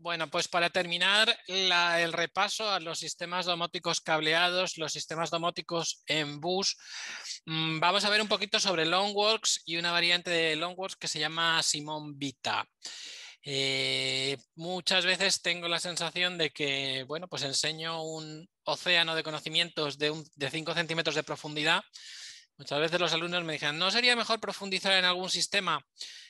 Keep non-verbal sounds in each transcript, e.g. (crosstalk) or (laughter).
Bueno, pues para terminar el repaso a los sistemas domóticos cableados, los sistemas domóticos en bus, mm, vamos a ver un poquito sobre Longworks y una variante de Longworks que se llama Simón Vita. Eh, muchas veces tengo la sensación de que, bueno, pues enseño un océano de conocimientos de, de 5 centímetros de profundidad. Muchas veces los alumnos me dicen, ¿no sería mejor profundizar en algún sistema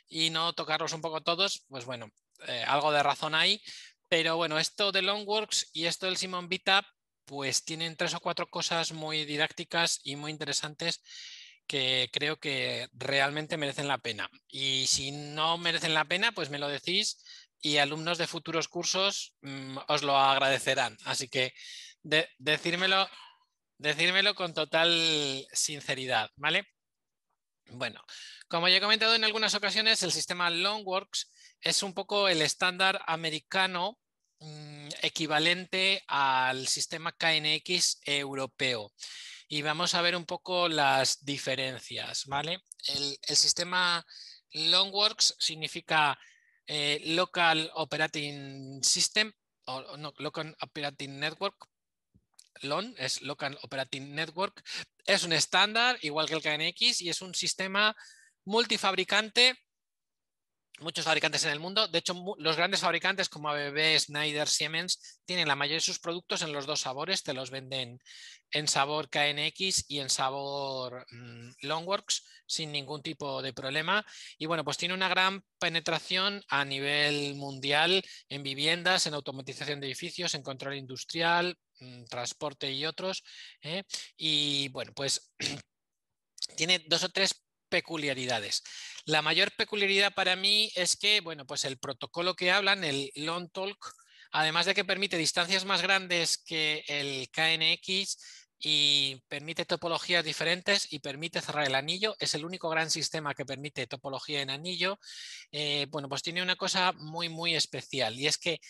y no tocarlos un poco todos? Pues bueno, eh, algo de razón ahí... pero bueno, esto de Longworks y esto del Simon Vita, pues tienen tres o cuatro cosas muy didácticas y muy interesantes que creo que realmente merecen la pena. Y si no merecen la pena, pues me lo decís y alumnos de futuros cursos mm, os lo agradecerán. Así que decírmelo, decírmelo con total sinceridad, ¿vale? Bueno, como ya he comentado en algunas ocasiones, el sistema Longworks es un poco el estándar americano mm, equivalente al sistema KNX europeo. Y vamos a ver un poco las diferencias, ¿vale? El, sistema Longworks significa eh, Local Operating System, o no, Local Operating Network, LON es Local Operating Network, es un estándar igual que el KNX y es un sistema multifabricante muchos fabricantes en el mundo. De hecho, los grandes fabricantes como ABB, Snyder, Siemens, tienen la mayoría de sus productos en los dos sabores. Te los venden en sabor KNX y en sabor mm, Longworks sin ningún tipo de problema. Y bueno, pues tiene una gran penetración a nivel mundial en viviendas, en automatización de edificios, en control industrial, mm, transporte y otros. ¿eh? Y bueno, pues (clears throat) tiene dos o tres peculiaridades. La mayor peculiaridad para mí es que, bueno, pues el protocolo que hablan, el Long Talk, además de que permite distancias más grandes que el KNX y permite topologías diferentes y permite cerrar el anillo, es el único gran sistema que permite topología en anillo, eh, bueno, pues tiene una cosa muy, muy especial y es que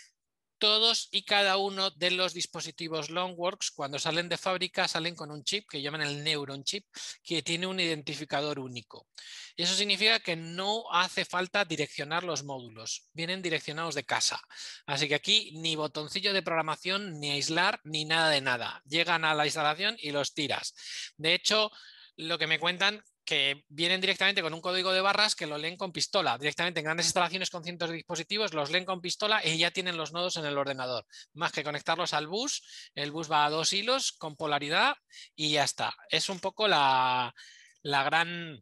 todos y cada uno de los dispositivos Longworks, cuando salen de fábrica, salen con un chip que llaman el Neuron Chip, que tiene un identificador único. Y eso significa que no hace falta direccionar los módulos, vienen direccionados de casa. Así que aquí ni botoncillo de programación, ni aislar, ni nada de nada. Llegan a la instalación y los tiras. De hecho, lo que me cuentan que vienen directamente con un código de barras que lo leen con pistola. Directamente en grandes instalaciones con cientos de dispositivos los leen con pistola y ya tienen los nodos en el ordenador. Más que conectarlos al bus, el bus va a dos hilos con polaridad y ya está. Es un poco la, gran...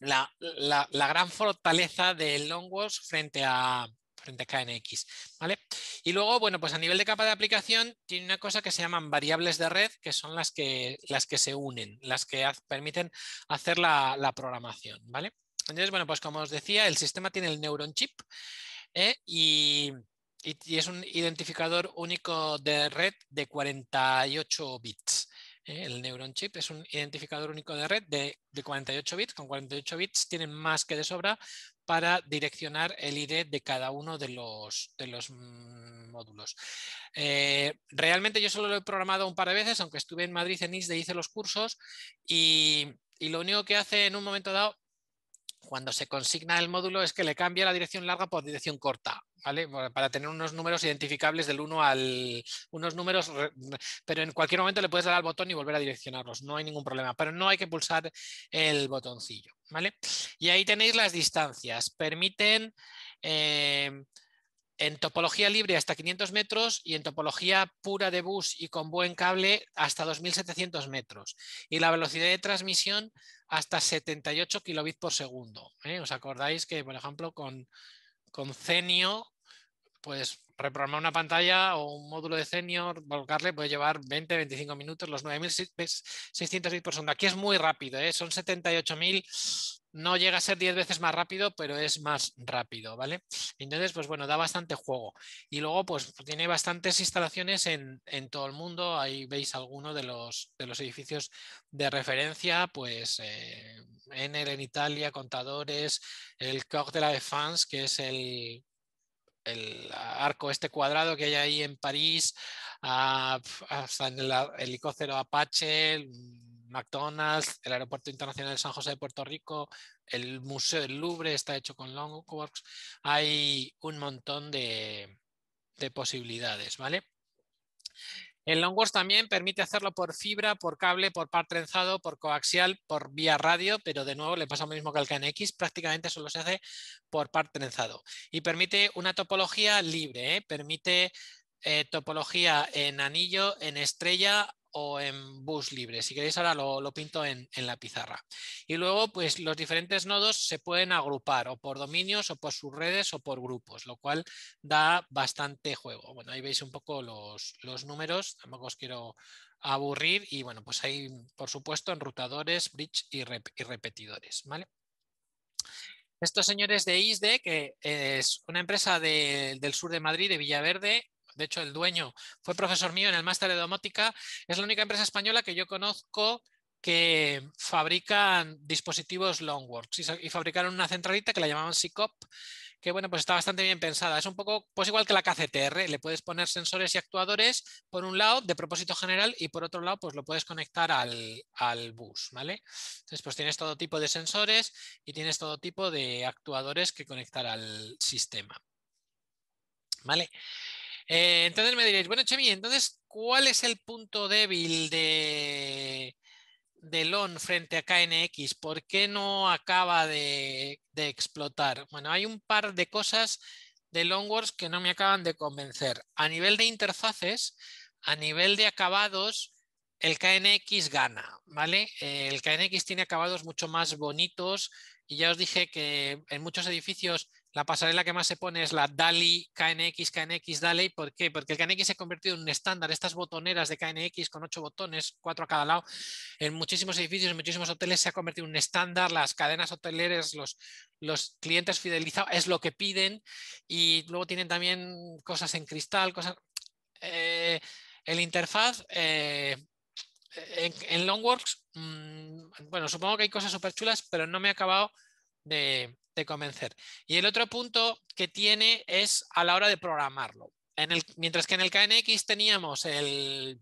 La, gran fortaleza de Longworks frente a, frente KNX. ¿vale? Y luego, bueno, pues a nivel de capa de aplicación tiene una cosa que se llaman variables de red, que son las que, las que se unen, las que permiten hacer la, programación. ¿vale? Entonces, bueno, pues como os decía, el sistema tiene el neuron chip ¿eh? y, es un identificador único de red de 48 bits. ¿eh? El neuron chip es un identificador único de red de, de, 48 bits. Con 48 bits tienen más que de sobra para direccionar el ID de cada uno de los, de los mm, módulos. Eh, realmente yo solo lo he programado un par de veces, aunque estuve en Madrid en ISDE, hice los cursos y, y lo único que hace en un momento dado cuando se consigna el módulo es que le cambia la dirección larga por dirección corta, ¿vale? Para tener unos números identificables del 1 al... unos números, pero en cualquier momento le puedes dar al botón y volver a direccionarlos, no hay ningún problema, pero no hay que pulsar el botoncillo, ¿vale? Y ahí tenéis las distancias, permiten... Eh, en topología libre hasta 500 metros y en topología pura de bus y con buen cable hasta 2.700 metros. Y la velocidad de transmisión hasta 78 kilobits por segundo. ¿eh? ¿Os acordáis que, por ejemplo, con, con Cenio pues reprogramar una pantalla o un módulo de senior, volcarle puede llevar 20, 25 minutos, los 9.600 bits por segundo. Aquí es muy rápido, ¿eh? son 78.000, no llega a ser 10 veces más rápido, pero es más rápido, ¿vale? Entonces, pues bueno, da bastante juego. Y luego, pues tiene bastantes instalaciones en, todo el mundo, ahí veis algunos de los, de los edificios de referencia, pues eh, en Italia, Contadores, el Coq de la Defense, que es el el arco este cuadrado que hay ahí en París, ah, hasta en el helicóptero Apache, mm, McDonald's, el Aeropuerto Internacional de San José de Puerto Rico, el Museo del Louvre está hecho con Longworks. Hay un montón de, de posibilidades, ¿vale? El Longworks también permite hacerlo por fibra, por cable, por par trenzado, por coaxial, por vía radio, pero de nuevo le pasa lo mismo que al KNX, prácticamente solo se hace por par trenzado. Y permite una topología libre, ¿eh? permite eh, topología en anillo, en estrella, o en bus libre. Si queréis ahora lo, lo pinto en, la pizarra. Y luego pues los diferentes nodos se pueden agrupar o por dominios o por sus redes o por grupos, lo cual da bastante juego. Bueno, ahí veis un poco los, los números, tampoco os quiero aburrir y bueno, pues hay por supuesto enrutadores, bridge y, repetidores, ¿vale? Estos señores de ISDE, que es una empresa del sur de Madrid, de Villaverde, de hecho, el dueño fue profesor mío en el máster de domótica. Es la única empresa española que yo conozco que fabrican dispositivos Longworks y fabricaron una centralita que la llamaban SICOP, que bueno, pues está bastante bien pensada. Es un poco, pues igual que la KCTR, le puedes poner sensores y actuadores por un lado de propósito general y por otro lado pues lo puedes conectar al, al bus, ¿vale? Entonces pues tienes todo tipo de sensores y tienes todo tipo de actuadores que conectar al sistema. ¿Vale? Eh, entonces me diréis, bueno, Chemi, entonces, ¿cuál es el punto débil de, de LON frente a KNX? ¿Por qué no acaba de, explotar? Bueno, hay un par de cosas de Longworks que no me acaban de convencer. A nivel de interfaces, a nivel de acabados, el KNX gana, ¿vale? Eh, el KNX tiene acabados mucho más bonitos y ya os dije que en muchos edificios la pasarela que más se pone es la DALI, KNX, KNX, DALI. ¿Por qué? Porque el KNX se ha convertido en un estándar. Estas botoneras de KNX con ocho botones, cuatro a cada lado, en muchísimos edificios, en muchísimos hoteles se ha convertido en un estándar. Las cadenas hoteleras, los, los clientes fidelizados, es lo que piden. Y luego tienen también cosas en cristal, cosas... Eh, el interfaz... Eh, en, Longworks, mm, bueno, supongo que hay cosas súper chulas, pero no me he acabado de, convencer. Y el otro punto que tiene es a la hora de programarlo. En el, mientras que en el KNX teníamos el,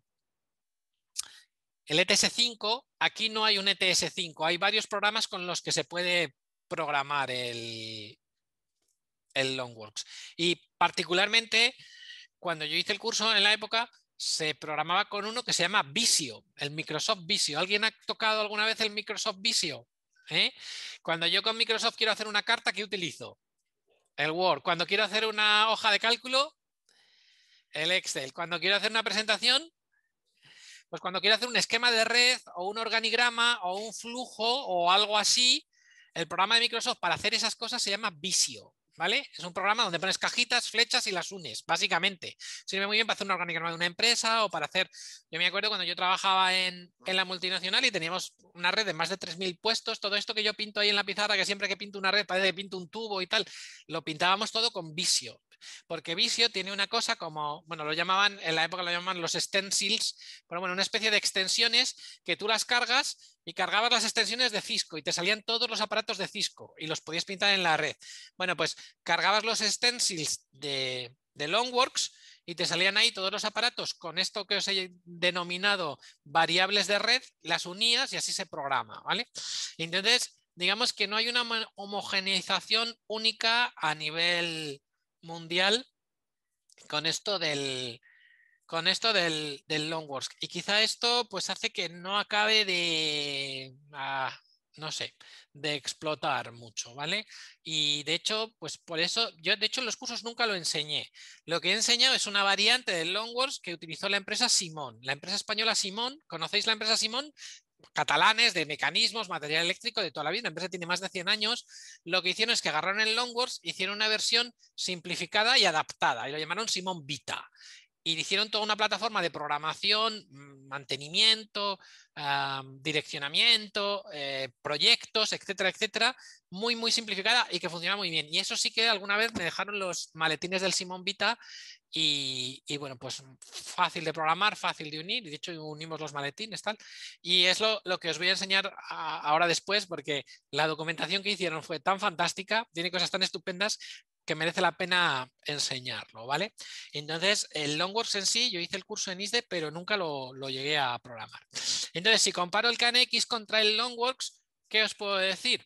el ETS5, aquí no hay un ETS5, hay varios programas con los que se puede programar el, el Works Y particularmente, cuando yo hice el curso en la época, se programaba con uno que se llama Visio, el Microsoft Visio. ¿Alguien ha tocado alguna vez el Microsoft Visio? ¿eh? Cuando yo con Microsoft quiero hacer una carta, ¿qué utilizo? El Word. Cuando quiero hacer una hoja de cálculo, el Excel. Cuando quiero hacer una presentación, pues cuando quiero hacer un esquema de red o un organigrama o un flujo o algo así, el programa de Microsoft para hacer esas cosas se llama Visio. ¿vale? Es un programa donde pones cajitas, flechas y las unes, básicamente. Sirve muy bien para hacer un organigrama de una empresa o para hacer... Yo me acuerdo cuando yo trabajaba en, en la multinacional y teníamos una red de más de 3.000 puestos, todo esto que yo pinto ahí en la pizarra, que siempre que pinto una red parece pinto un tubo y tal, lo pintábamos todo con visio. Porque Visio tiene una cosa como, bueno, lo llamaban, en la época lo llamaban los stencils, pero bueno, una especie de extensiones que tú las cargas y cargabas las extensiones de Cisco y te salían todos los aparatos de Cisco y los podías pintar en la red. Bueno, pues cargabas los stencils de, de Longworks y te salían ahí todos los aparatos con esto que os he denominado variables de red, las unías y así se programa, ¿vale? Entonces, digamos que no hay una homogeneización única a nivel mundial con esto del, con esto del, del long work. Y quizá esto pues hace que no acabe de, ah, no sé, de explotar mucho, ¿vale? Y de hecho, pues por eso, yo de hecho los cursos nunca lo enseñé. Lo que he enseñado es una variante del long works que utilizó la empresa Simón, la empresa española Simón. ¿Conocéis la empresa Simón? catalanes de mecanismos, material eléctrico de toda la vida. La empresa tiene más de 100 años. Lo que hicieron es que agarraron el Longworks, hicieron una versión simplificada y adaptada y lo llamaron Simón Vita. Y hicieron toda una plataforma de programación, mm, mantenimiento, direccionamiento, eh, proyectos, etcétera, etcétera, muy, muy simplificada y que funciona muy bien. Y eso sí que alguna vez me dejaron los maletines del Simón Vita y, bueno, pues fácil de programar, fácil de unir, de hecho unimos los maletines, tal, y es lo, que os voy a enseñar ahora después, porque la documentación que hicieron fue tan fantástica, tiene cosas tan estupendas que merece la pena enseñarlo, ¿vale? Entonces, el Longworks en sí, yo hice el curso en ISDE, pero nunca lo, lo llegué a programar. Entonces, si comparo el KNX contra el Longworks, ¿qué os puedo decir?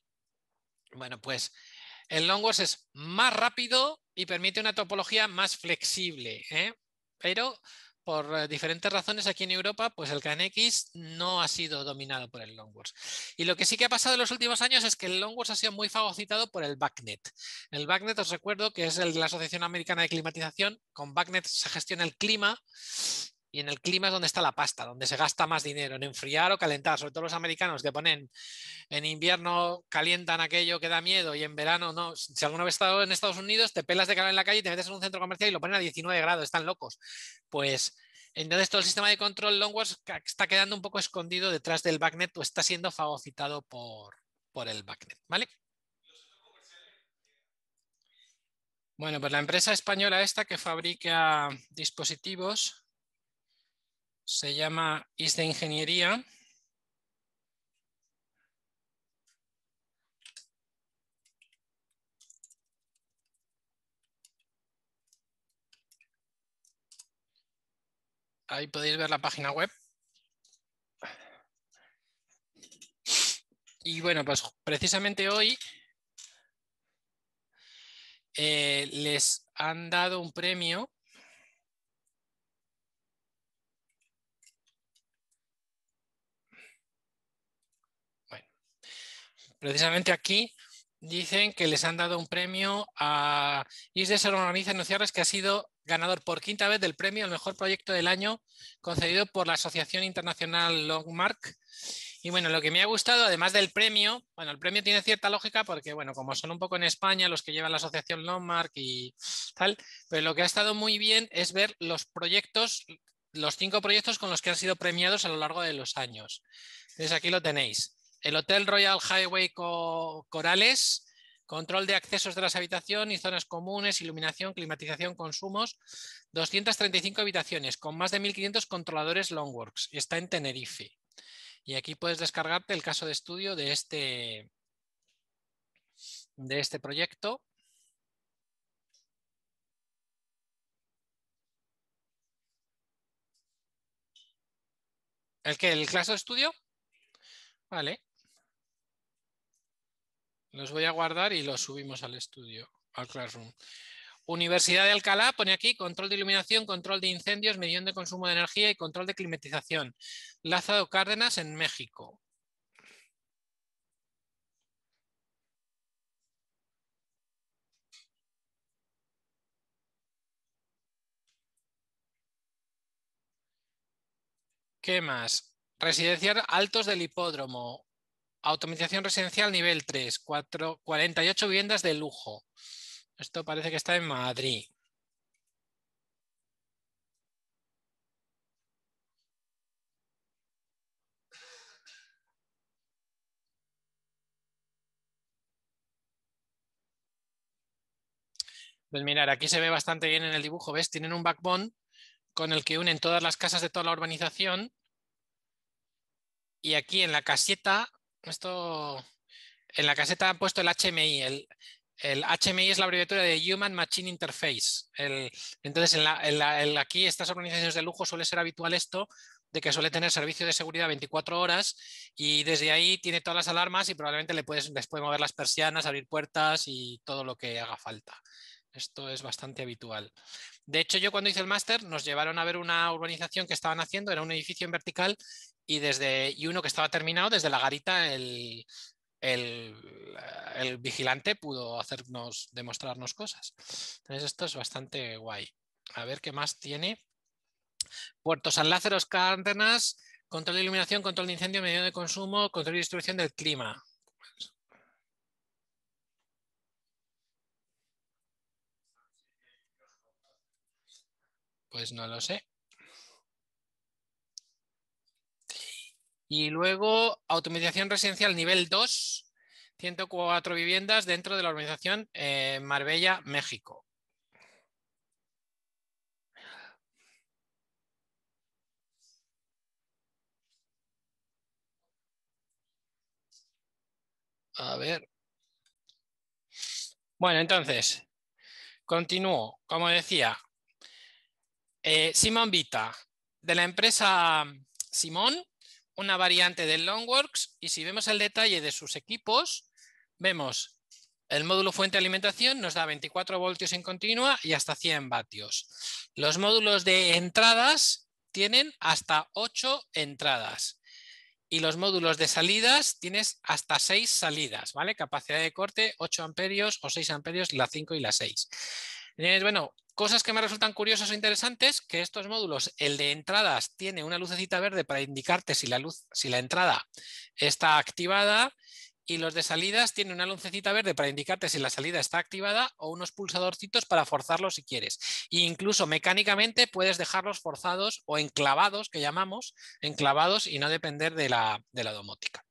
Bueno, pues el Longworks es más rápido, y permite una topología más flexible. ¿eh? Pero por eh, diferentes razones aquí en Europa, pues el CanX no ha sido dominado por el Longworks. Y lo que sí que ha pasado en los últimos años es que el Longworks ha sido muy fagocitado por el BACnet. El BACnet os recuerdo que es el la Asociación Americana de Climatización. Con BACnet se gestiona el clima y en el clima es donde está la pasta, donde se gasta más dinero, en enfriar o calentar, sobre todo los americanos que ponen en invierno calientan aquello que da miedo y en verano no. Si alguno vez has estado en Estados Unidos, te pelas de calor en la calle y te metes en un centro comercial y lo ponen a 19 grados, están locos. Pues entonces todo el sistema de control Longworth está quedando un poco escondido detrás del BACnet o está siendo fagocitado por, el BACnet ¿vale? Bueno, pues la empresa española esta que fabrica dispositivos se llama IS de Ingeniería. Ahí podéis ver la página web. Y bueno, pues precisamente hoy eh, les han dado un premio precisamente aquí dicen que les han dado un premio a Isdes Organiza Nociarres, que ha sido ganador por quinta vez del premio al mejor proyecto del año concedido por la Asociación Internacional Longmark. Y bueno, lo que me ha gustado, además del premio, bueno, el premio tiene cierta lógica porque, bueno, como son un poco en España los que llevan la asociación Longmark y tal, pero lo que ha estado muy bien es ver los proyectos, los cinco proyectos con los que han sido premiados a lo largo de los años. Entonces aquí lo tenéis el Hotel Royal Highway Corales, control de accesos de las habitaciones y zonas comunes, iluminación, climatización, consumos, 235 habitaciones con más de 1.500 controladores Longworks. Está en Tenerife. Y aquí puedes descargarte el caso de estudio de este, de este proyecto. ¿El qué? ¿El caso de estudio? Vale. Los voy a guardar y los subimos al estudio, al Classroom. Universidad de Alcalá pone aquí control de iluminación, control de incendios, medición de consumo de energía y control de climatización. Lázaro Cárdenas en México. ¿Qué más? Residencial Altos del Hipódromo, Automatización residencial nivel 3, 48 viviendas de lujo. Esto parece que está en Madrid. Pues mirar, aquí se ve bastante bien en el dibujo, ¿ves? Tienen un backbone con el que unen todas las casas de toda la urbanización. Y aquí en la caseta esto en la caseta han puesto el HMI. El, HMI es la abreviatura de Human Machine Interface. El, entonces, en la, en aquí estas organizaciones de lujo suele ser habitual esto de que suele tener servicio de seguridad 24 horas y desde ahí tiene todas las alarmas y probablemente le puedes, les puede mover las persianas, abrir puertas y todo lo que haga falta. Esto es bastante habitual. De hecho, yo cuando hice el máster nos llevaron a ver una urbanización que estaban haciendo, era un edificio en vertical y, desde, uno que estaba terminado, desde la garita el, vigilante pudo hacernos, demostrarnos cosas. Entonces esto es bastante guay. A ver qué más tiene. puertos, San Lázaro, Cárdenas, control de iluminación, control de incendio, medio de consumo, control de distribución del clima. Pues no lo sé. Y luego automatización residencial nivel 2, 104 viviendas dentro de la organización eh, Marbella, México. A ver. Bueno, entonces, continúo. Como decía, eh, Simón Vita, de la empresa Simón, una variante del Longworks y si vemos el detalle de sus equipos, vemos el módulo fuente de alimentación nos da 24 voltios en continua y hasta 100 vatios. Los módulos de entradas tienen hasta 8 entradas y los módulos de salidas tienes hasta 6 salidas, ¿vale? Capacidad de corte 8 amperios o 6 amperios, la 5 y la 6. Bueno, Cosas que me resultan curiosas o interesantes, que estos módulos, el de entradas tiene una lucecita verde para indicarte si la, luz, si la entrada está activada y los de salidas tienen una lucecita verde para indicarte si la salida está activada o unos pulsadorcitos para forzarlos si quieres. E incluso mecánicamente puedes dejarlos forzados o enclavados, que llamamos, enclavados y no depender de la domótica.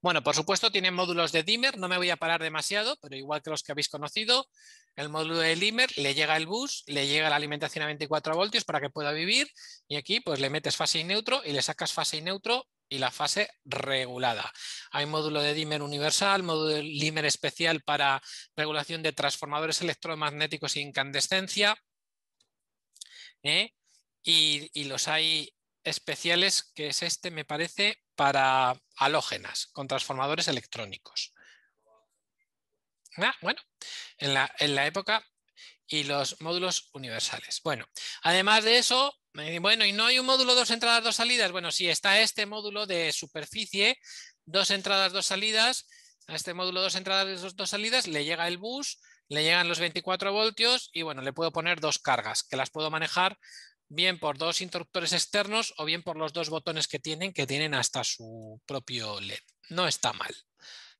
Bueno, por supuesto tienen módulos de dimmer, no me voy a parar demasiado, pero igual que los que habéis conocido, el módulo de Limer, le llega el bus, le llega la alimentación a 24 voltios para que pueda vivir y aquí pues le metes fase y neutro y le sacas fase y neutro y la fase regulada. Hay módulo de dimmer universal, módulo de LIMER especial para regulación de transformadores electromagnéticos e incandescencia. ¿eh? y los hay especiales, que es este, me parece, para halógenas, con transformadores electrónicos. Ah, bueno, en la, época y los módulos universales. Bueno, además de eso, bueno, ¿y no hay un módulo dos entradas, dos salidas? Bueno, sí, está este módulo de superficie, dos entradas, dos salidas. A este módulo dos entradas, dos, dos salidas, le llega el bus, le llegan los 24 voltios y bueno, le puedo poner dos cargas que las puedo manejar bien por dos interruptores externos o bien por los dos botones que tienen, que tienen hasta su propio LED. No está mal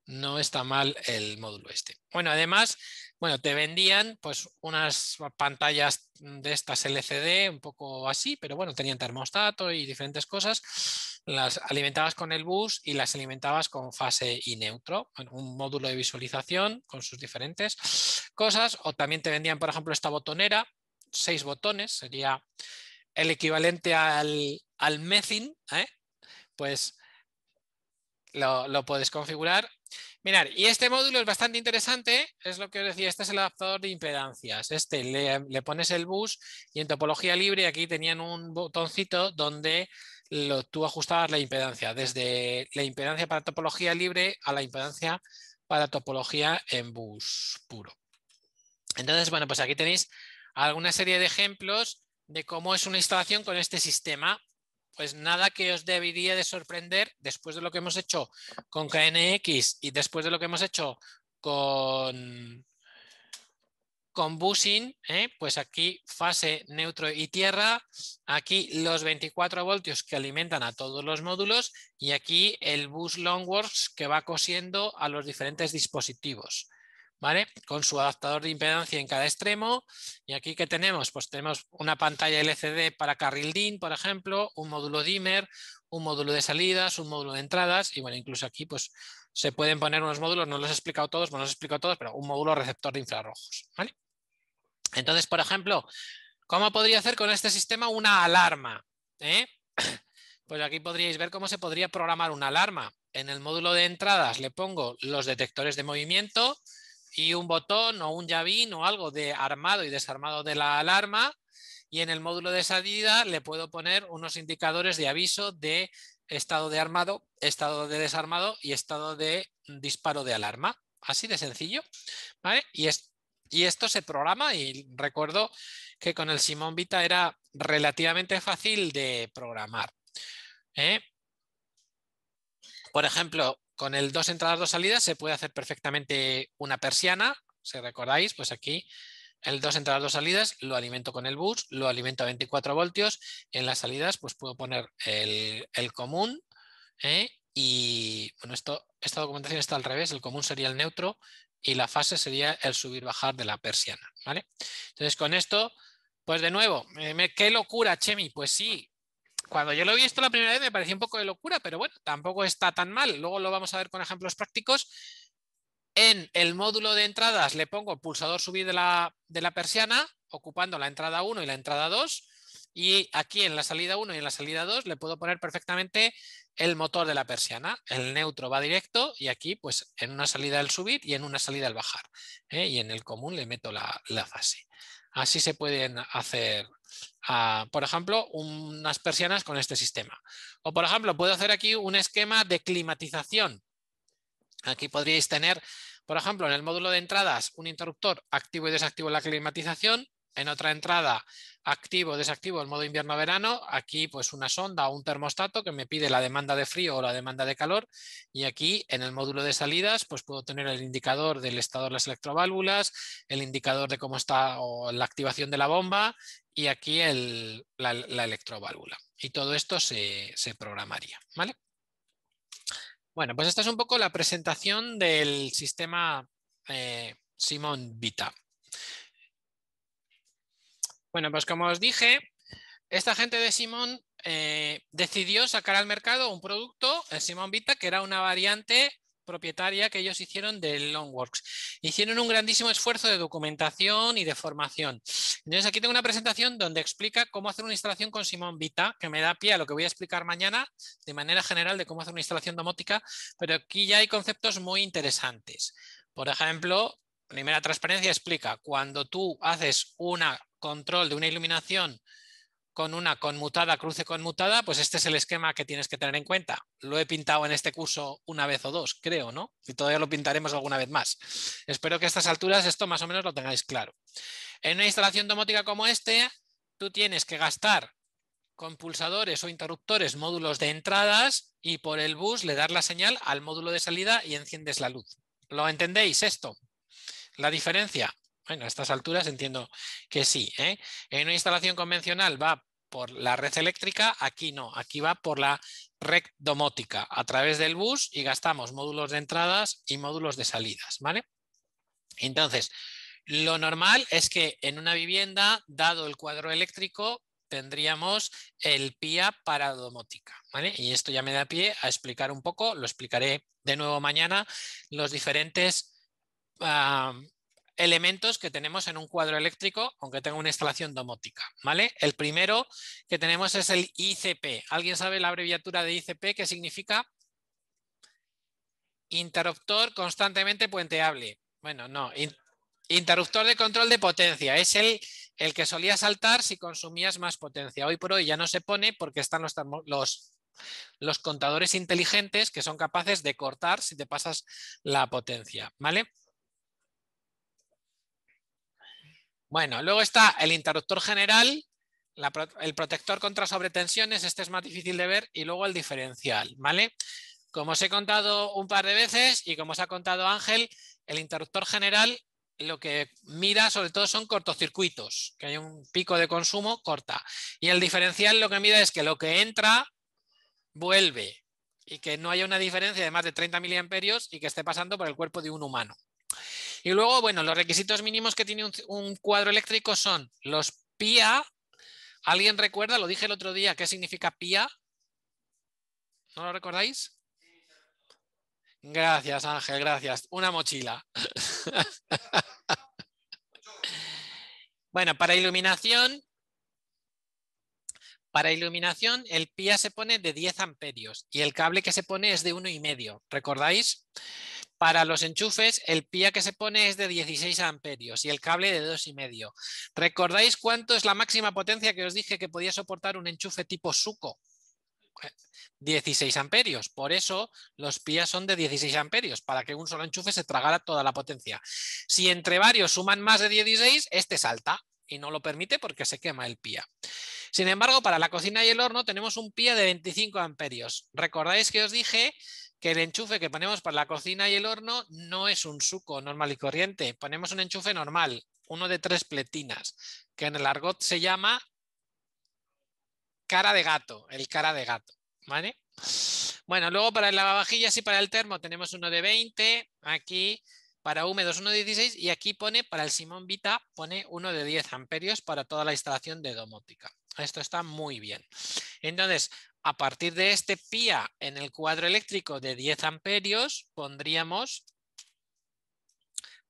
no está mal el módulo este. Bueno, además, bueno, te vendían pues unas pantallas de estas LCD, un poco así, pero bueno, tenían termostato y diferentes cosas. Las alimentabas con el bus y las alimentabas con fase y neutro, un módulo de visualización con sus diferentes cosas. O también te vendían, por ejemplo, esta botonera, seis botones, sería el equivalente al, al ¿eh? pues lo, lo, puedes configurar Mirad, y este módulo es bastante interesante, es lo que os decía, este es el adaptador de impedancias. Este le, pones el bus y en topología libre aquí tenían un botoncito donde lo, tú ajustabas la impedancia, desde la impedancia para topología libre a la impedancia para topología en bus puro. Entonces, bueno, pues aquí tenéis alguna serie de ejemplos de cómo es una instalación con este sistema pues nada que os debería de sorprender después de lo que hemos hecho con KNX y después de lo que hemos hecho con, con busing, ¿eh? pues aquí fase, neutro y tierra, aquí los 24 voltios que alimentan a todos los módulos y aquí el bus Longworks que va cosiendo a los diferentes dispositivos. ¿vale? Con su adaptador de impedancia en cada extremo. Y aquí ¿qué tenemos, pues tenemos una pantalla LCD para carril DIN, por ejemplo, un módulo dimmer, un módulo de salidas, un módulo de entradas y bueno, incluso aquí pues se pueden poner unos módulos, no los he explicado todos, no los he explicado todos, pero un módulo receptor de infrarrojos, ¿vale? Entonces, por ejemplo, ¿cómo podría hacer con este sistema una alarma? ¿Eh? (clears throat) Pues aquí podríais ver cómo se podría programar una alarma. En el módulo de entradas le pongo los detectores de movimiento, y un botón o un llavín o algo de armado y desarmado de la alarma y en el módulo de salida le puedo poner unos indicadores de aviso de estado de armado, estado de desarmado y estado de disparo de alarma. Así de sencillo. Y, y esto se programa y recuerdo que con el Simón Vita era relativamente fácil de programar. ¿eh? Por ejemplo, con el dos entradas, dos salidas se puede hacer perfectamente una persiana. Si recordáis, pues aquí el dos entradas, dos salidas lo alimento con el bus, lo alimento a 24 voltios. En las salidas pues puedo poner el, común ¿eh? y bueno, esto, esta documentación está al revés, el común sería el neutro y la fase sería el subir-bajar de la persiana. ¿vale? Entonces con esto, pues de nuevo, eh, qué locura, Chemi, pues sí, cuando yo lo vi esto la primera vez me pareció un poco de locura, pero bueno, tampoco está tan mal. Luego lo vamos a ver con ejemplos prácticos. En el módulo de entradas le pongo pulsador subir de la, persiana, ocupando la entrada 1 y la entrada 2. Y aquí en la salida 1 y en la salida 2 le puedo poner perfectamente el motor de la persiana. El neutro va directo y aquí pues en una salida el subir y en una salida el bajar. ¿eh? Y en el común le meto la fase. Así se pueden hacer por ejemplo, unas persianas con este sistema. O, por ejemplo, puedo hacer aquí un esquema de climatización. Aquí podríais tener, por ejemplo, en el módulo de entradas, un interruptor activo y desactivo la climatización, en otra entrada activo o desactivo el modo invierno-verano, aquí pues una sonda o un termostato que me pide la demanda de frío o la demanda de calor y aquí en el módulo de salidas pues puedo tener el indicador del estado de las electroválvulas, el indicador de cómo está la activación de la bomba y aquí la, electroválvula y todo esto se, programaría. ¿vale? Bueno, pues esta es un poco la presentación del sistema eh, Simon Vita. Bueno, pues como os dije, esta gente de Simón eh, decidió sacar al mercado un producto, el Simón Vita, que era una variante propietaria que ellos hicieron del Longworks. Hicieron un grandísimo esfuerzo de documentación y de formación. Entonces aquí tengo una presentación donde explica cómo hacer una instalación con Simón Vita, que me da pie a lo que voy a explicar mañana de manera general de cómo hacer una instalación domótica, pero aquí ya hay conceptos muy interesantes. Por ejemplo, primera transparencia explica cuando tú haces una control de una iluminación con una conmutada, cruce conmutada, pues este es el esquema que tienes que tener en cuenta. Lo he pintado en este curso una vez o dos, creo, ¿no? Y todavía lo pintaremos alguna vez más. Espero que a estas alturas esto más o menos lo tengáis claro. En una instalación domótica como este, tú tienes que gastar con pulsadores o interruptores módulos de entradas y por el bus le das la señal al módulo de salida y enciendes la luz. ¿Lo entendéis esto? La diferencia. Bueno, a estas alturas entiendo que sí. ¿eh? En una instalación convencional va por la red eléctrica, aquí no, aquí va por la red domótica a través del bus y gastamos módulos de entradas y módulos de salidas. ¿vale? Entonces, lo normal es que en una vivienda, dado el cuadro eléctrico, tendríamos el PIA para domótica. Y esto ya me da pie a explicar un poco, lo explicaré de nuevo mañana, los diferentes ah, elementos que tenemos en un cuadro eléctrico, aunque tenga una instalación domótica. ¿vale? El primero que tenemos es el ICP. ¿Alguien sabe la abreviatura de ICP? ¿Qué significa? Interruptor constantemente puenteable. Bueno, no. interruptor de control de potencia. Es el, el, que solía saltar si consumías más potencia. Hoy por hoy ya no se pone porque están los, los, los contadores inteligentes que son capaces de cortar si te pasas la potencia. ¿Vale? Bueno, luego está el interruptor general, el protector contra sobretensiones, este es más difícil de ver, y luego el diferencial, ¿vale? Como os he contado un par de veces y como os ha contado Ángel, el interruptor general lo que mira sobre todo son cortocircuitos, que hay un pico de consumo, corta. Y el diferencial lo que mira es que lo que entra vuelve y que no haya una diferencia de más de 30 miliamperios y que esté pasando por el cuerpo de un humano. Y luego, bueno, los requisitos mínimos que tiene un, cuadro eléctrico son los PIA. ¿Alguien recuerda? Lo dije el otro día. ¿Qué significa PIA? ¿No lo recordáis? Gracias, Ángel, gracias. Una mochila. (laughs) bueno, para iluminación, para iluminación, el PIA se pone de 10 amperios y el cable que se pone es de 1,5 y medio. ¿Recordáis? Para los enchufes, el PIA que se pone es de 16 amperios y el cable de 2,5. ¿Recordáis cuánto es la máxima potencia que os dije que podía soportar un enchufe tipo suco? 16 eh, amperios. Por eso los PIA son de 16 amperios, para que un solo enchufe se tragara toda la potencia. Si entre varios suman más de 16, este salta y no lo permite porque se quema el PIA. Sin embargo, para la cocina y el horno tenemos un PIA de 25 amperios. Recordáis que os dije que el enchufe que ponemos para la cocina y el horno no es un suco normal y corriente. Ponemos un enchufe normal, uno de tres pletinas, que en el argot se llama cara de gato, el cara de gato. ¿vale? Bueno, luego para el lavavajillas y para el termo tenemos uno de 20, aquí para húmedos uno de 16 y aquí pone para el Simón Vita pone uno de 10 amperios para toda la instalación de domótica. Esto está muy bien. Entonces, a partir de este PIA en el cuadro eléctrico de 10 amperios pondríamos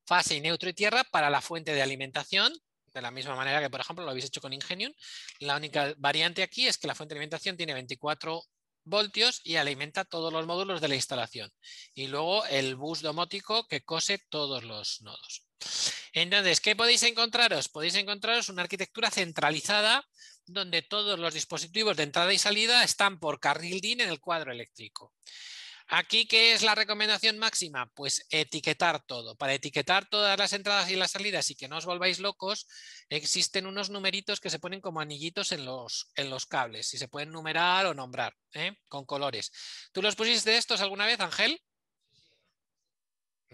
fase y neutro y tierra para la fuente de alimentación, de la misma manera que por ejemplo lo habéis hecho con Ingenium. La única variante aquí es que la fuente de alimentación tiene 24 voltios y alimenta todos los módulos de la instalación. Y luego el bus domótico que cose todos los nodos. Entonces, ¿qué podéis encontraros? Podéis encontraros una arquitectura centralizada donde todos los dispositivos de entrada y salida están por carril DIN en el cuadro eléctrico. Aquí, ¿qué es la recomendación máxima? Pues etiquetar todo. Para etiquetar todas las entradas y las salidas y que no os volváis locos, existen unos numeritos que se ponen como anillitos en los, en los cables y se pueden numerar o nombrar ¿eh? con colores. ¿Tú los pusiste estos alguna vez, Ángel?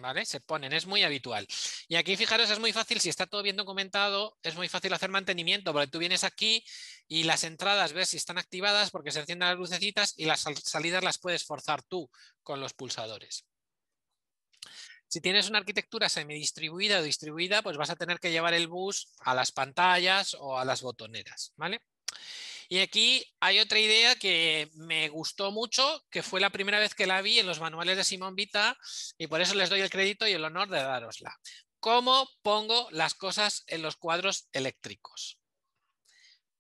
¿Vale? Se ponen, es muy habitual. Y aquí, fijaros, es muy fácil, si está todo bien documentado, es muy fácil hacer mantenimiento, porque tú vienes aquí y las entradas ves si están activadas porque se encienden las lucecitas y las salidas las puedes forzar tú con los pulsadores. Si tienes una arquitectura semidistribuida o distribuida, pues vas a tener que llevar el bus a las pantallas o a las botoneras, ¿vale? Y aquí hay otra idea que me gustó mucho, que fue la primera vez que la vi en los manuales de Simón Vita y por eso les doy el crédito y el honor de darosla. ¿Cómo pongo las cosas en los cuadros eléctricos?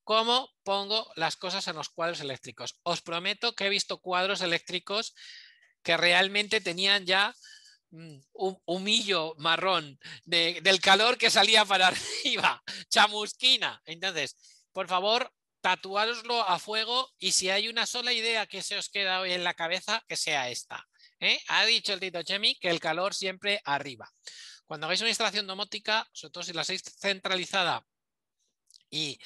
¿Cómo pongo las cosas en los cuadros eléctricos? Os prometo que he visto cuadros eléctricos que realmente tenían ya mm, un humillo marrón del calor que salía para (laughs) arriba, chamusquina. Entonces, por favor, tatuároslo a fuego y si hay una sola idea que se os queda hoy en la cabeza, que sea esta. ¿eh? Ha dicho el Tito Chemi que el calor siempre arriba. Cuando hagáis una instalación domótica, sobre todo si la hacéis centralizada y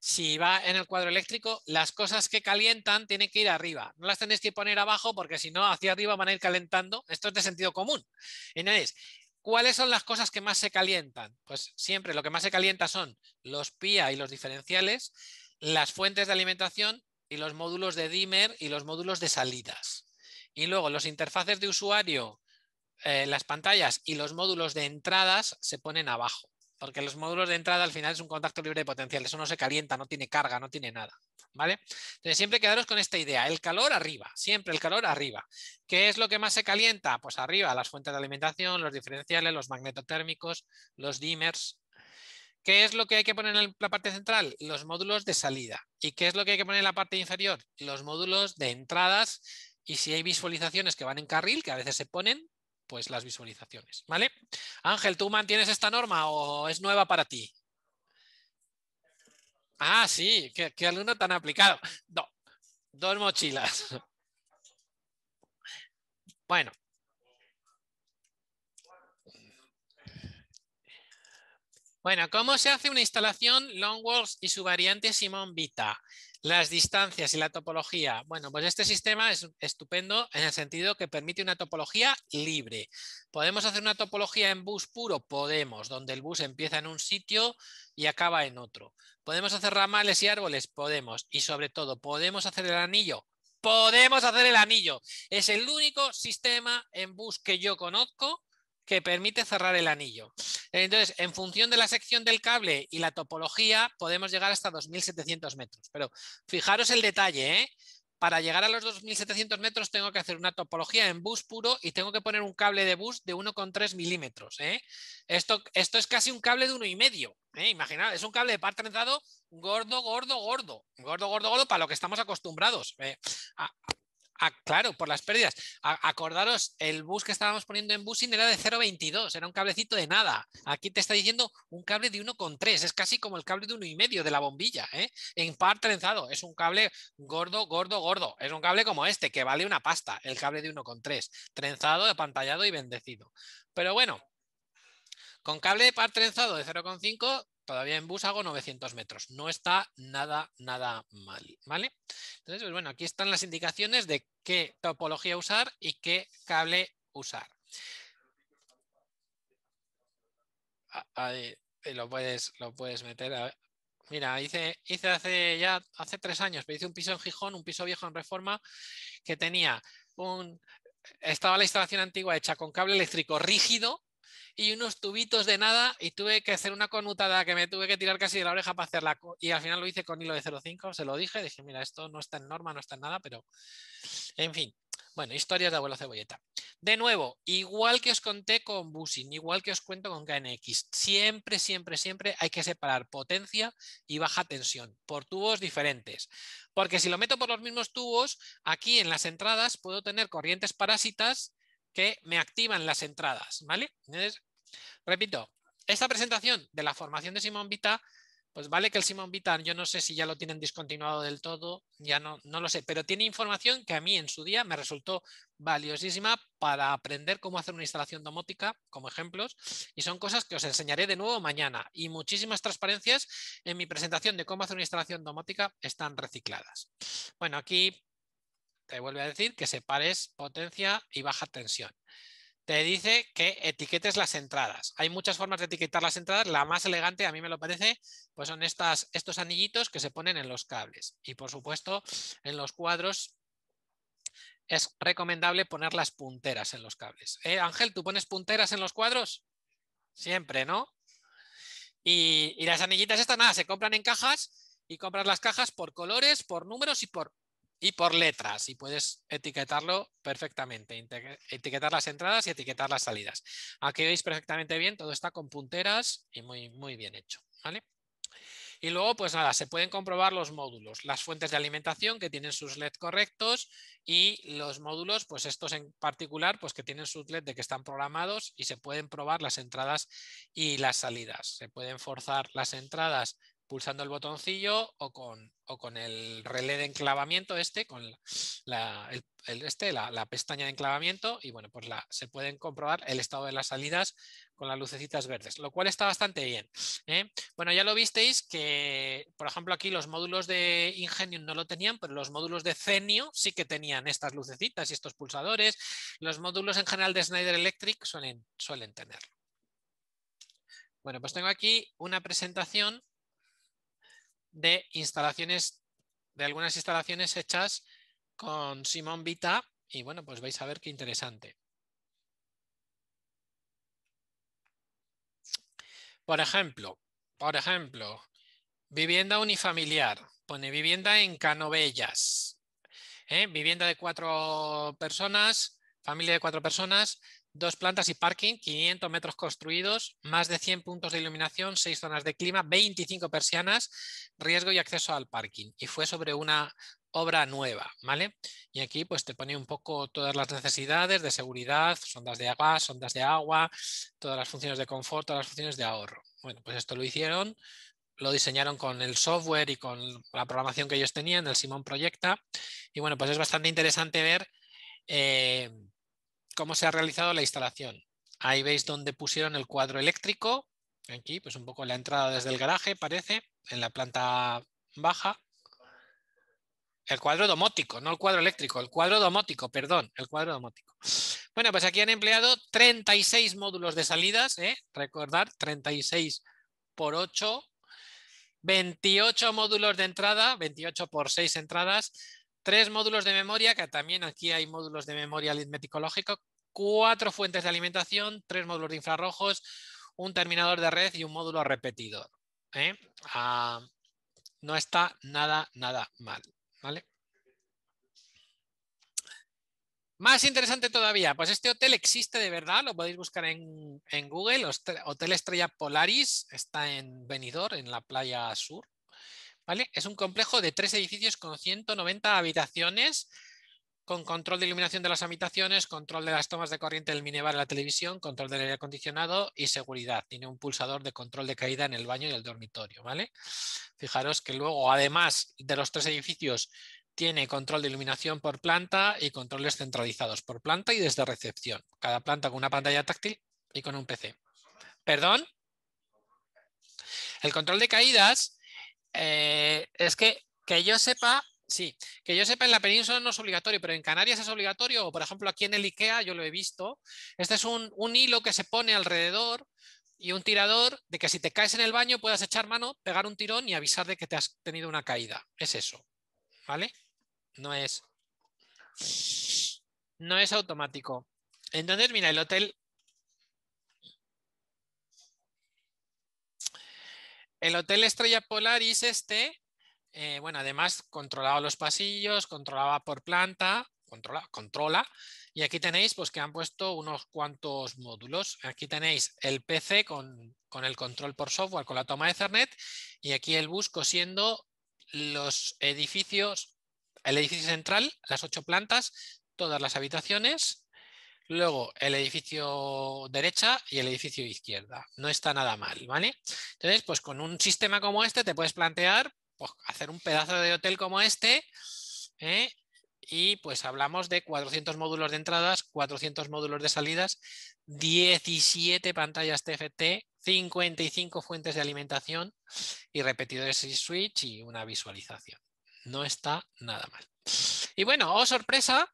si va en el cuadro eléctrico, las cosas que calientan tienen que ir arriba. No las tenéis que poner abajo porque si no, hacia arriba van a ir calentando. Esto es de sentido común. Entonces, ¿cuáles son las cosas que más se calientan? Pues siempre lo que más se calienta son los PIA y los diferenciales las fuentes de alimentación y los módulos de dimmer y los módulos de salidas. Y luego los interfaces de usuario, eh, las pantallas y los módulos de entradas se ponen abajo, porque los módulos de entrada al final es un contacto libre de potencial, eso no se calienta, no tiene carga, no tiene nada. ¿Vale? siempre quedaros con esta idea, el calor arriba, siempre el calor arriba. ¿Qué es lo que más se calienta? Pues arriba, las fuentes de alimentación, los diferenciales, los magnetotérmicos, los dimmers, ¿Qué es lo que hay que poner en la parte central? Los módulos de salida. ¿Y qué es lo que hay que poner en la parte inferior? Los módulos de entradas y si hay visualizaciones que van en carril, que a veces se ponen, pues las visualizaciones. ¿Vale? Ángel, ¿tú mantienes esta norma o es nueva para ti? Ah, sí, qué, alumno tan aplicado. No, dos mochilas. (laughs) Bueno, Bueno, ¿cómo se hace una instalación Longworks y su variante Simon Vita? Las distancias y la topología. Bueno, pues este sistema es estupendo en el sentido que permite una topología libre. ¿Podemos hacer una topología en bus puro? Podemos, donde el bus empieza en un sitio y acaba en otro. ¿Podemos hacer ramales y árboles? Podemos. Y sobre todo, ¿podemos hacer el anillo? Podemos hacer el anillo. Es el único sistema en bus que yo conozco que permite cerrar el anillo. Entonces, en función de la sección del cable y la topología, podemos llegar hasta 2.700 metros. Pero fijaros el detalle, ¿eh? Para llegar a los 2.700 metros tengo que hacer una topología en bus puro y tengo que poner un cable de bus de 1,3 milímetros. ¿eh? Esto, esto, es casi un cable de 1,5. ¿eh? Imaginad, es un cable de par trenzado gordo, gordo, gordo. Gordo, gordo, gordo para lo que estamos acostumbrados. ¿eh? Ah, claro, por las pérdidas. acordaros, el bus que estábamos poniendo en busing era de 0,22, era un cablecito de nada. Aquí te está diciendo un cable de 1,3, es casi como el cable de 1,5 de la bombilla, ¿eh? en par trenzado. Es un cable gordo, gordo, gordo. Es un cable como este, que vale una pasta, el cable de 1,3, trenzado, apantallado y bendecido. Pero bueno, con cable de par trenzado de 0,5 todavía en bus hago 900 metros. No está nada, nada mal, ¿vale? Entonces, pues bueno, aquí están las indicaciones de qué topología usar y qué cable usar. lo puedes, lo puedes meter. Mira, hice, hice hace ya hace tres años, me hice un piso en Gijón, un piso viejo en reforma, que tenía un estaba la instalación antigua hecha con cable eléctrico rígido y unos tubitos de nada y tuve que hacer una conmutada que me tuve que tirar casi de la oreja para hacerla y al final lo hice con hilo de 0,5, se lo dije, dije, mira, esto no está en norma, no está en nada, pero en fin. Bueno, historias de abuelo cebolleta. De nuevo, igual que os conté con Busin, igual que os cuento con KNX, siempre, siempre, siempre hay que separar potencia y baja tensión por tubos diferentes. Porque si lo meto por los mismos tubos, aquí en las entradas puedo tener corrientes parásitas que me activan las entradas, ¿vale? repito, esta presentación de la formación de Simón Vita, pues vale que el Simón Vita, yo no sé si ya lo tienen discontinuado del todo, ya no, no lo sé, pero tiene información que a mí en su día me resultó valiosísima para aprender cómo hacer una instalación domótica, como ejemplos, y son cosas que os enseñaré de nuevo mañana. Y muchísimas transparencias en mi presentación de cómo hacer una instalación domótica están recicladas. Bueno, aquí te vuelve a decir que separes potencia y baja tensión. Te dice que etiquetes las entradas. Hay muchas formas de etiquetar las entradas. La más elegante, a mí me lo parece, pues son estas, estos anillitos que se ponen en los cables. Y por supuesto, en los cuadros es recomendable poner las punteras en los cables. ¿Eh, Ángel, ¿tú pones punteras en los cuadros? Siempre, ¿no? Y, y, las anillitas estas, nada, se compran en cajas y compras las cajas por colores, por números y por y por letras y puedes etiquetarlo perfectamente, etiquetar las entradas y etiquetar las salidas. Aquí veis perfectamente bien, todo está con punteras y muy, muy bien hecho. ¿vale? Y luego, pues nada, se pueden comprobar los módulos, las fuentes de alimentación que tienen sus LED correctos y los módulos, pues estos en particular, pues que tienen sus LED de que están programados y se pueden probar las entradas y las salidas. Se pueden forzar las entradas pulsando el botoncillo o con, con el relé de enclavamiento este, con la, el, este, la, pestaña de enclavamiento y bueno, pues se pueden comprobar el estado de las salidas con las lucecitas verdes, lo cual está bastante bien. ¿eh? Bueno, ya lo visteis que, por ejemplo, aquí los módulos de Ingenium no lo tenían, pero los módulos de Cenio sí que tenían estas lucecitas y estos pulsadores. Los módulos en general de Snyder Electric suelen, suelen tenerlo. Bueno, pues tengo aquí una presentación de instalaciones, de algunas instalaciones hechas con Simón Vita y bueno, pues vais a ver qué interesante. Por ejemplo, por ejemplo, vivienda unifamiliar, pone vivienda en Canovellas, ¿eh? vivienda de cuatro personas, familia de cuatro personas, dos plantas y parking, 500 metros construidos, más de 100 puntos de iluminación, seis zonas de clima, 25 persianas, riesgo y acceso al parking. Y fue sobre una obra nueva, ¿vale? Y aquí pues te pone un poco todas las necesidades de seguridad, sondas de agua, sondas de agua, todas las funciones de confort, todas las funciones de ahorro. Bueno, pues esto lo hicieron, lo diseñaron con el software y con la programación que ellos tenían, el Simón Proyecta. Y bueno, pues es bastante interesante ver... Eh, cómo se ha realizado la instalación. Ahí veis dónde pusieron el cuadro eléctrico. Aquí, pues un poco la entrada desde el garaje, parece, en la planta baja. El cuadro domótico, no el cuadro eléctrico, el cuadro domótico, perdón, el cuadro domótico. Bueno, pues aquí han empleado 36 módulos de salidas, ¿eh? recordar, 36 por 8, 28 módulos de entrada, 28 por 6 entradas, Tres módulos de memoria, que también aquí hay módulos de memoria aritmético-lógico. Cuatro fuentes de alimentación, tres módulos de infrarrojos, un terminador de red y un módulo repetidor. ¿eh? Ah, no está nada, nada mal. ¿vale? Más interesante todavía, pues este hotel existe de verdad, lo podéis buscar en, en Google, Hotel Estrella Polaris, está en Benidorm, en la playa sur, ¿vale? Es un complejo de tres edificios con 190 habitaciones, con control de iluminación de las habitaciones, control de las tomas de corriente del minibar y la televisión, control del aire acondicionado y seguridad. Tiene un pulsador de control de caída en el baño y el dormitorio, ¿vale? Fijaros que luego, además de los tres edificios, tiene control de iluminación por planta y controles centralizados por planta y desde recepción. Cada planta con una pantalla táctil y con un PC. ¿Perdón? El control de caídas eh, es que, que yo sepa, sí, que yo sepa en la península no es obligatorio, pero en Canarias es obligatorio, o por ejemplo aquí en el IKEA yo lo he visto. Este es un, un hilo que se pone alrededor y un tirador de que si te caes en el baño puedas echar mano, pegar un tirón y avisar de que te has tenido una caída. Es eso, ¿vale? No es, no es automático. Entonces, mira, el hotel El Hotel Estrella Polaris este, eh, bueno, además controlaba los pasillos, controlaba por planta, controla, controla. Y aquí tenéis pues que han puesto unos cuantos módulos. Aquí tenéis el PC con, con el control por software, con la toma de Ethernet. Y aquí el bus cosiendo los edificios, el edificio central, las ocho plantas, todas las habitaciones Luego el edificio derecha y el edificio izquierda. No está nada mal, ¿vale? Entonces, pues con un sistema como este te puedes plantear pues, hacer un pedazo de hotel como este ¿eh? y pues hablamos de 400 módulos de entradas, 400 módulos de salidas, 17 pantallas TFT, 55 fuentes de alimentación y repetidores y switch y una visualización. No está nada mal. Y bueno, oh sorpresa,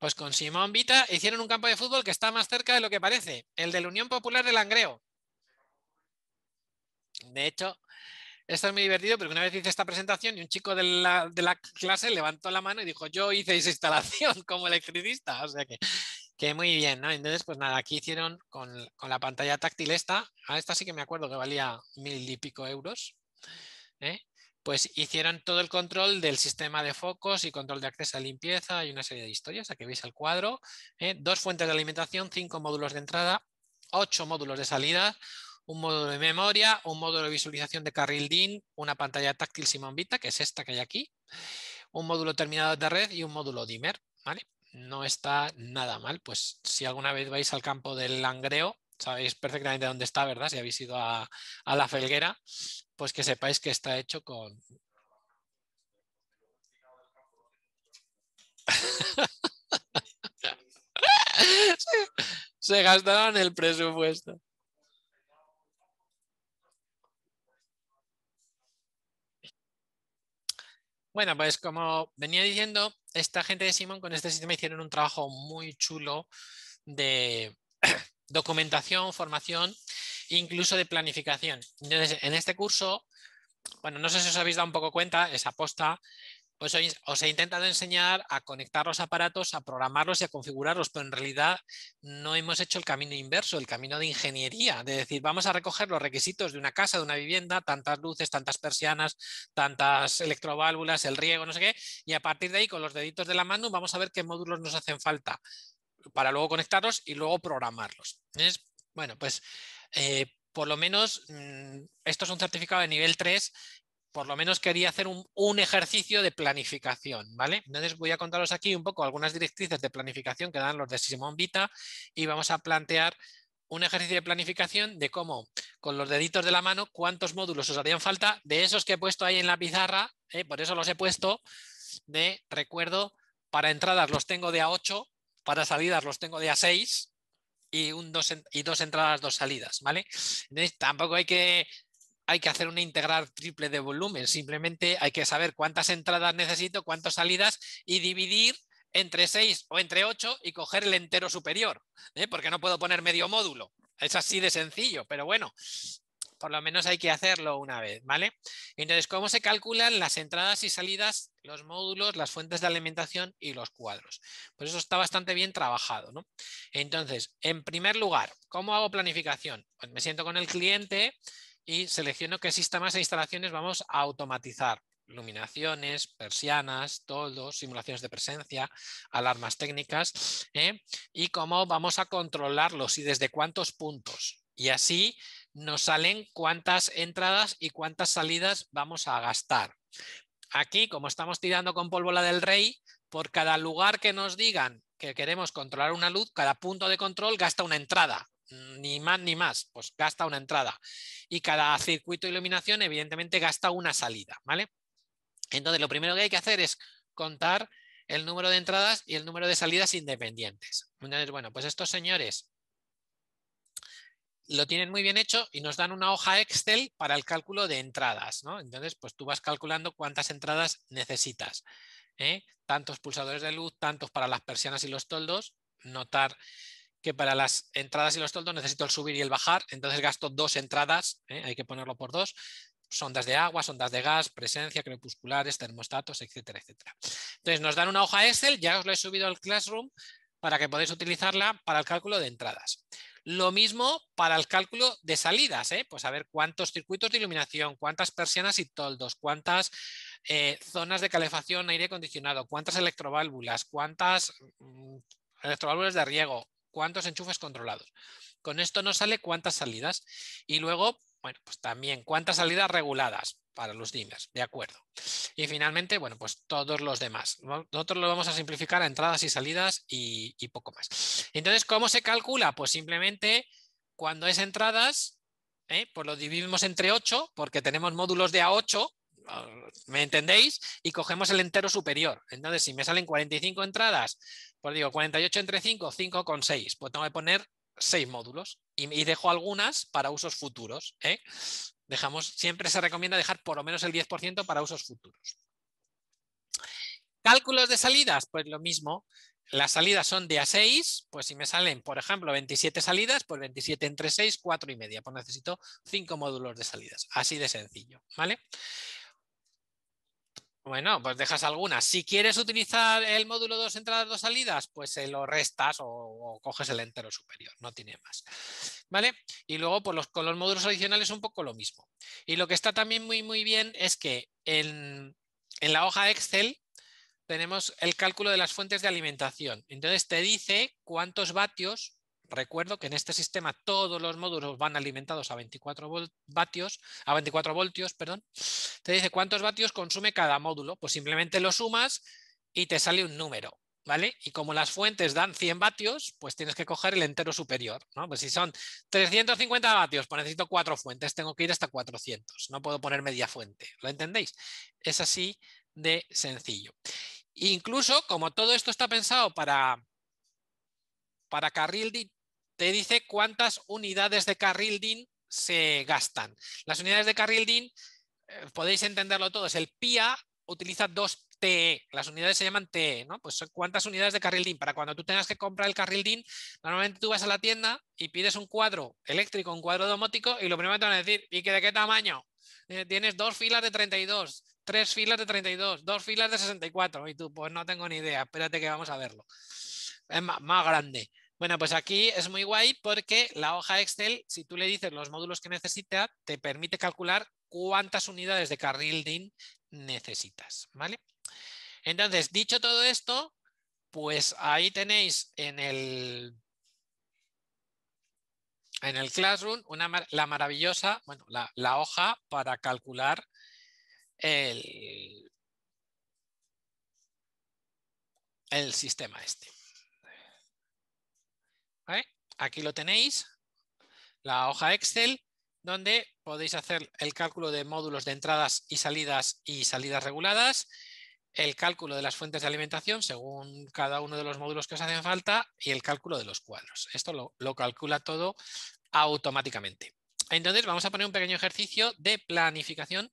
pues con Simón Vita hicieron un campo de fútbol que está más cerca de lo que parece, el de la Unión Popular de Langreo. De hecho, esto es muy divertido porque una vez hice esta presentación y un chico de la, clase levantó la mano y dijo, yo hice esa instalación (laughs) como electricista. O sea que, que muy bien, ¿no? Entonces, pues nada, aquí hicieron con, con, la pantalla táctil esta. A ah, esta sí que me acuerdo que valía mil y pico euros. ¿eh? pues hicieron todo el control del sistema de focos y control de acceso a limpieza y una serie de historias, aquí veis el cuadro, ¿eh? dos fuentes de alimentación, cinco módulos de entrada, ocho módulos de salida, un módulo de memoria, un módulo de visualización de carril DIN, una pantalla táctil Simon Vita, que es esta que hay aquí, un módulo terminado de red y un módulo dimmer, ¿vale? No está nada mal, pues si alguna vez vais al campo del langreo, sabéis perfectamente dónde está, ¿verdad? Si habéis ido a, la felguera, pues que sepáis que está hecho con... (laughs) Se gastaron el presupuesto. Bueno, pues como venía diciendo, esta gente de Simón con este sistema hicieron un trabajo muy chulo de, (clears throat) documentación, formación, incluso de planificación. Entonces, en este curso, bueno, no sé si os habéis dado un poco cuenta, esa aposta, os he intentado enseñar a conectar los aparatos, a programarlos y a configurarlos, pero en realidad no hemos hecho el camino inverso, el camino de ingeniería, de decir, vamos a recoger los requisitos de una casa, de una vivienda, tantas luces, tantas persianas, tantas electroválvulas, el riego, no sé qué, y a partir de ahí con los deditos de la mano vamos a ver qué módulos nos hacen falta para luego conectarlos y luego programarlos. Es, bueno, pues eh, por lo menos, mm, esto es un certificado de nivel 3, por lo menos quería hacer un, ejercicio de planificación, ¿vale? Entonces voy a contaros aquí un poco algunas directrices de planificación que dan los de Simón Vita y vamos a plantear un ejercicio de planificación de cómo, con los deditos de la mano, cuántos módulos os harían falta de esos que he puesto ahí en la pizarra, ¿eh? por eso los he puesto de recuerdo, para entradas los tengo de A8, para salidas los tengo de a 6 y, dos, y dos entradas, dos salidas, ¿vale? tampoco hay que, hay que hacer una integral triple de volumen, simplemente hay que saber cuántas entradas necesito, cuántas salidas y dividir entre 6 o entre 8 y coger el entero superior, ¿eh? porque no puedo poner medio módulo. Es así de sencillo, pero bueno, por lo menos hay que hacerlo una vez, ¿vale? Entonces, ¿cómo se calculan las entradas y salidas, los módulos, las fuentes de alimentación y los cuadros? Pues eso está bastante bien trabajado, ¿no? Entonces, en primer lugar, ¿cómo hago planificación? Pues me siento con el cliente y selecciono qué sistemas e instalaciones vamos a automatizar iluminaciones, persianas, todo, simulaciones de presencia, alarmas técnicas ¿eh? y cómo vamos a controlarlos y desde cuántos puntos. Y así nos salen cuántas entradas y cuántas salidas vamos a gastar. Aquí, como estamos tirando con pólvora del rey, por cada lugar que nos digan que queremos controlar una luz, cada punto de control gasta una entrada, mm, ni más ni más, pues gasta una entrada. Y cada circuito de iluminación, evidentemente, gasta una salida, ¿vale? Entonces, lo primero que hay que hacer es contar el número de entradas y el número de salidas independientes. Entonces, bueno, pues estos señores lo tienen muy bien hecho y nos dan una hoja Excel para el cálculo de entradas. Entonces, pues tú vas calculando cuántas entradas necesitas. ¿eh? Tantos pulsadores de luz, tantos para las persianas y los toldos. Notar que para las entradas y los toldos necesito el subir y el bajar, entonces gasto dos entradas, ¿eh? hay que ponerlo por dos, sondas de agua, sondas de gas, presencia, crepusculares, termostatos, etcétera, etcétera. Entonces nos dan una hoja Excel, ya os la he subido al Classroom, para que podáis utilizarla para el cálculo de entradas. Lo mismo para el cálculo de salidas, ¿eh? pues a ver cuántos circuitos de iluminación, cuántas persianas y toldos, cuántas eh, zonas de calefacción, aire acondicionado, cuántas electroválvulas, cuántas mm, electroválvulas de riego, cuántos enchufes controlados. Con esto nos sale cuántas salidas. Y luego bueno, pues también cuántas salidas reguladas para los dimers, de acuerdo. Y finalmente, bueno, pues todos los demás. Nosotros lo vamos a simplificar a entradas y salidas y, poco más. Entonces, ¿cómo se calcula? Pues simplemente cuando es entradas, ¿eh? pues lo dividimos entre 8 porque tenemos módulos de A8, ¿me entendéis? Y cogemos el entero superior. Entonces, si me salen 45 entradas, pues digo 48 entre 5, 6. Pues tengo que poner 6 módulos y, dejo algunas para usos futuros. ¿eh? Dejamos, siempre se recomienda dejar por lo menos el 10% para usos futuros. Cálculos de salidas, pues lo mismo. Las salidas son de a 6, pues si me salen, por ejemplo, 27 salidas, pues 27 entre 6, 4 y media. Pues necesito 5 módulos de salidas. Así de sencillo, ¿vale? Bueno, pues dejas algunas. Si quieres utilizar el módulo dos entradas, dos salidas, pues se lo restas o, coges el entero superior, no tiene más. ¿Vale? Y luego pues con los módulos adicionales es un poco lo mismo. Y lo que está también muy, muy bien es que en, en la hoja Excel tenemos el cálculo de las fuentes de alimentación. Entonces te dice cuántos vatios Recuerdo que en este sistema todos los módulos van alimentados a 24 a 24 voltios, perdón. Te dice cuántos vatios consume cada módulo, pues simplemente lo sumas y te sale un número, ¿vale? Y como las fuentes dan 100 vatios, pues tienes que coger el entero superior, Pues si son 350 vatios, pues necesito cuatro fuentes, tengo que ir hasta 400, no puedo poner media fuente, ¿lo entendéis? Es así de sencillo. Incluso como todo esto está pensado para para carril te dice cuántas unidades de carril DIN se gastan. Las unidades de carril DIN, eh, podéis entenderlo todos, el PIA utiliza dos TE, las unidades se llaman TE, ¿no? Pues cuántas unidades de carril DIN. Para cuando tú tengas que comprar el carril DIN, normalmente tú vas a la tienda y pides un cuadro eléctrico, un cuadro domótico, y lo primero que te van a decir, ¿y de qué tamaño? Eh, tienes dos filas de 32, tres filas de 32, dos filas de 64. Y tú, pues no tengo ni idea, espérate que vamos a verlo. Es más grande. Bueno, pues aquí es muy guay porque la hoja Excel, si tú le dices los módulos que necesitas, te permite calcular cuántas unidades de carril DIN necesitas, ¿vale? Entonces, dicho todo esto, pues ahí tenéis en el, en el Classroom la maravillosa, bueno, la, hoja para calcular el, el sistema este. Aquí lo tenéis, la hoja Excel, donde podéis hacer el cálculo de módulos de entradas y salidas y salidas reguladas, el cálculo de las fuentes de alimentación según cada uno de los módulos que os hacen falta y el cálculo de los cuadros. Esto lo, calcula todo automáticamente. Entonces vamos a poner un pequeño ejercicio de planificación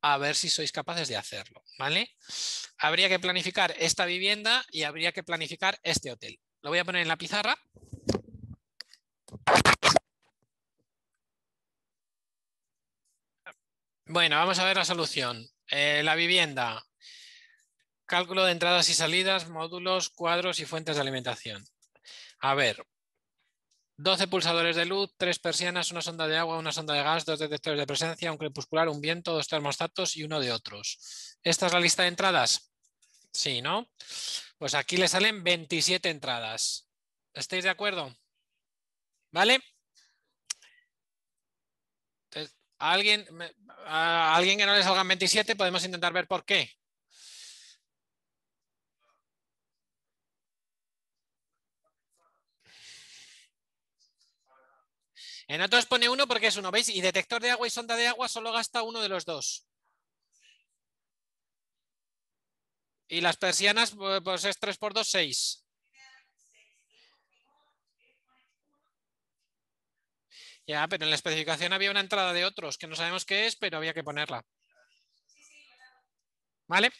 a ver si sois capaces de hacerlo, Habría que planificar esta vivienda y habría que planificar este hotel. Lo voy a poner en la pizarra bueno, vamos a ver la solución. Eh, la vivienda. Cálculo de entradas y salidas, módulos, cuadros y fuentes de alimentación. A ver, 12 pulsadores de luz, 3 persianas, una sonda de agua, una sonda de gas, dos detectores de presencia, un crepuscular, un viento, dos termostatos y uno de otros. ¿Esta es la lista de entradas? Sí, ¿no? Pues aquí le salen 27 entradas. ¿Estáis de acuerdo? ¿Vale? Entonces, ¿a alguien, alguien que no le salgan 27, podemos intentar ver por qué. En otros pone uno porque es uno, ¿veis? Y detector de agua y sonda de agua solo gasta uno de los dos. Y las persianas, pues es 3 por 2, 6. Ya, pero en la especificación había una entrada de otros que no sabemos qué es, pero había que ponerla. ¿Vale?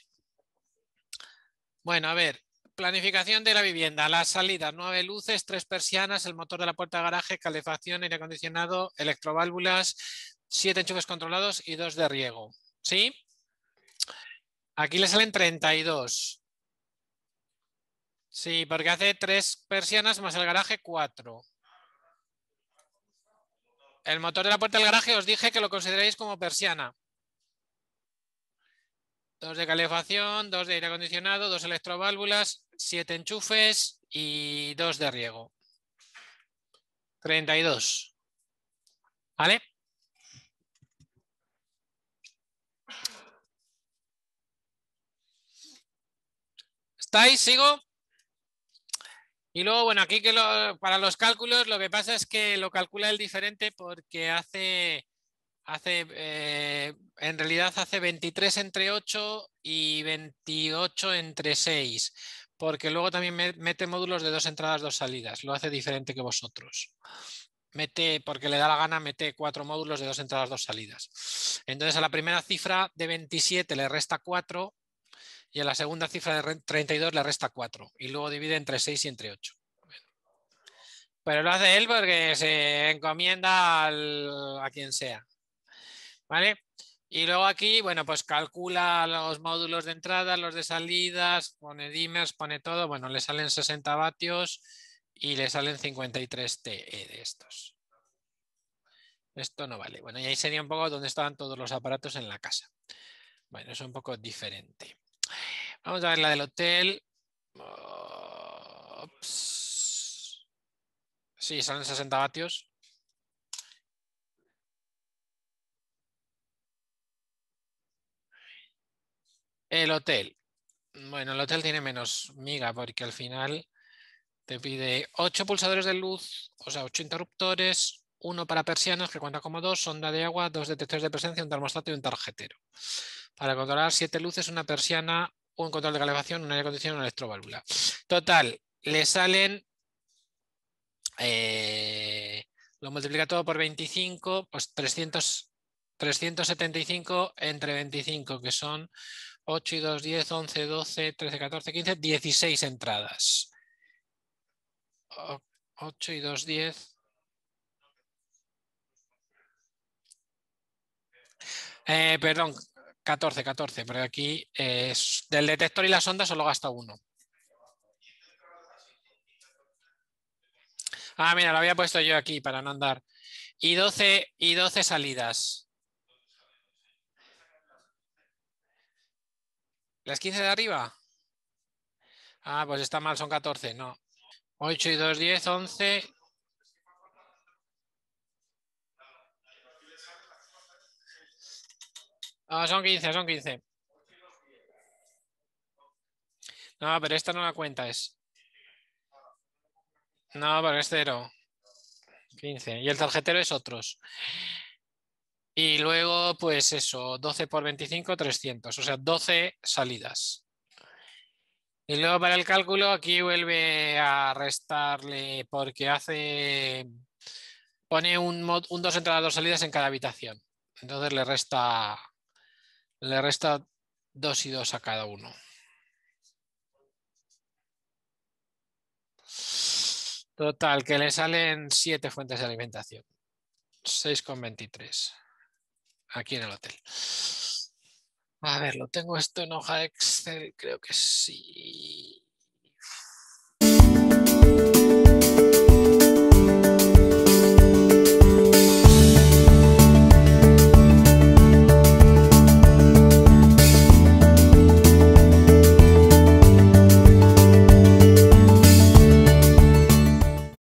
Bueno, a ver, planificación de la vivienda, La salida, nueve luces, tres persianas, el motor de la puerta de garaje, calefacción, aire acondicionado, electroválvulas, siete enchufes controlados y dos de riego. ¿Sí? Aquí le salen 32. Sí, porque hace tres persianas más el garaje, cuatro el motor de la puerta del garaje os dije que lo consideráis como persiana. Dos de calefacción, dos de aire acondicionado, dos electroválvulas, siete enchufes y dos de riego. 32. ¿Vale? ¿Estáis? ¿Sigo? Y luego, bueno, aquí que para los cálculos lo que pasa es que lo calcula el diferente porque hace, hace eh, en realidad hace 23 entre 8 y 28 entre 6, porque luego también mete módulos de dos entradas, dos salidas, lo hace diferente que vosotros. Mete, porque le da la gana, mete cuatro módulos de dos entradas, dos salidas. Entonces a la primera cifra de 27 le resta 4 y a la segunda cifra de 32 le resta 4 y luego divide entre 6 y entre 8. Pero lo hace él porque se encomienda a quien sea. ¿Vale? Y luego aquí, bueno, pues calcula los módulos de entrada, los de salidas, pone dimers, pone todo. Bueno, le salen 60 vatios y le salen 53 TE de estos. Esto no vale. Bueno, y ahí sería un poco donde estaban todos los aparatos en la casa. Bueno, es un poco diferente. Vamos a ver la del hotel. Sí, salen 60 vatios. El hotel. Bueno, el hotel tiene menos miga porque al final te pide 8 pulsadores de luz, o sea, 8 interruptores, uno para persianas que cuenta como dos, sonda de agua, dos detectores de presencia, un termostato y un tarjetero para controlar siete luces, una persiana, un control de calefacción, un aire acondicionado, una electroválvula. Total, le salen, eh, lo multiplica todo por 25, pues 375 entre 25, que son 8 y 2, 10, 11, 12, 13, 14, 15, 16 entradas. 8 y 2, 10. Eh, perdón, 14, 14, porque aquí eh, del detector y la sonda solo gasta uno. Ah, mira, lo había puesto yo aquí para no andar. Y 12, y 12 salidas. ¿Las 15 de arriba? Ah, pues está mal, son 14, no. 8 y 2, 10, 11, No, son 15, son 15. No, pero esta no la cuenta, es. No, pero es cero. 15. Y el tarjetero es otros. Y luego, pues eso, 12 por 25, 300. O sea, 12 salidas. Y luego para el cálculo, aquí vuelve a restarle porque hace... Pone un, un dos entradas, dos salidas en cada habitación. Entonces le resta le resta 2 y 2 a cada uno. Total, que le salen 7 fuentes de alimentación. 6,23. Aquí en el hotel. A ver, ¿lo tengo esto en hoja Excel? Creo que sí.